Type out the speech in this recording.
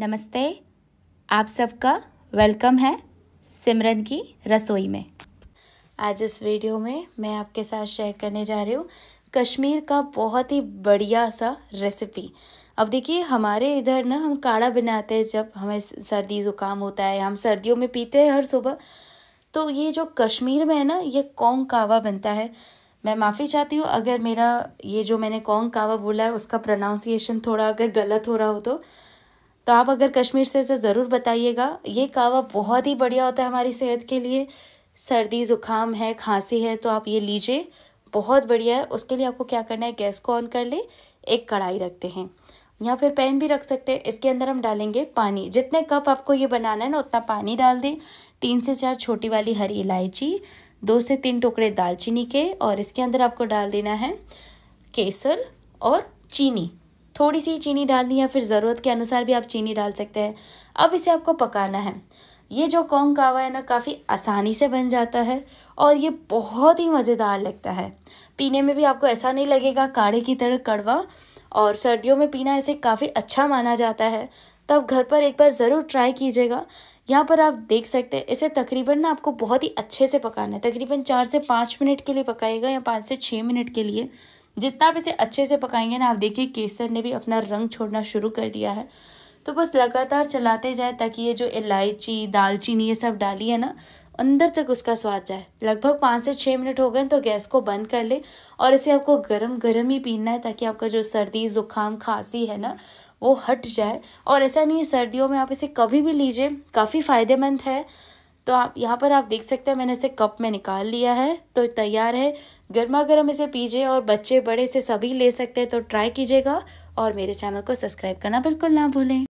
नमस्ते आप सबका वेलकम है सिमरन की रसोई में आज इस वीडियो में मैं आपके साथ शेयर करने जा रही हूँ कश्मीर का बहुत ही बढ़िया सा रेसिपी अब देखिए हमारे इधर ना हम काढ़ा बनाते हैं जब हमें सर्दी ज़ुकाम होता है हम सर्दियों में पीते हैं हर सुबह तो ये जो कश्मीर में है ना ये कोंग कावा बनता है मैं माफ़ी चाहती हूँ अगर मेरा ये जो मैंने कोंग कावा बोला है उसका प्रोनाउंसिएशन थोड़ा अगर गलत हो रहा हो तो तो आप अगर कश्मीर से इसे ज़रूर बताइएगा ये कावा बहुत ही बढ़िया होता है हमारी सेहत के लिए सर्दी ज़ुकाम है खांसी है तो आप ये लीजिए बहुत बढ़िया है उसके लिए आपको क्या करना है गैस को ऑन कर ले एक कढ़ाई रखते हैं या फिर पैन भी रख सकते हैं इसके अंदर हम डालेंगे पानी जितने कप आपको ये बनाना है ना उतना पानी डाल दें तीन से चार छोटी वाली हरी इलायची दो से तीन टुकड़े दालचीनी के और इसके अंदर आपको डाल देना है केसर और चीनी थोड़ी सी चीनी डालनी या फिर ज़रूरत के अनुसार भी आप चीनी डाल सकते हैं अब इसे आपको पकाना है ये जो कौंग कावा है ना काफ़ी आसानी से बन जाता है और ये बहुत ही मज़ेदार लगता है पीने में भी आपको ऐसा नहीं लगेगा काढ़े की तरह कड़वा और सर्दियों में पीना इसे काफ़ी अच्छा माना जाता है तब घर पर एक बार ज़रूर ट्राई कीजिएगा यहाँ पर आप देख सकते हैं इसे तकरीबन ना आपको बहुत ही अच्छे से पकाना है तकरीबन चार से पाँच मिनट के लिए पकाइएगा या पाँच से छः मिनट के लिए जितना आप इसे अच्छे से पकाएंगे ना आप देखिए केसर ने भी अपना रंग छोड़ना शुरू कर दिया है तो बस लगातार चलाते जाए ताकि ये जो इलायची दालचीनी ये सब डाली है ना अंदर तक उसका स्वाद जाए लगभग पाँच से छः मिनट हो गए तो गैस को बंद कर ले और इसे आपको गर्म गर्म ही पीना है ताकि आपका जो सर्दी ज़ुकाम खांसी है ना वो हट जाए और ऐसा नहीं है सर्दियों में आप इसे कभी भी लीजिए काफ़ी फ़ायदेमंद है तो आप यहाँ पर आप देख सकते हैं मैंने इसे कप में निकाल लिया है तो तैयार है गर्मा गर्म इसे पीजिए और बच्चे बड़े से सभी ले सकते हैं तो ट्राई कीजिएगा और मेरे चैनल को सब्सक्राइब करना बिल्कुल ना भूलें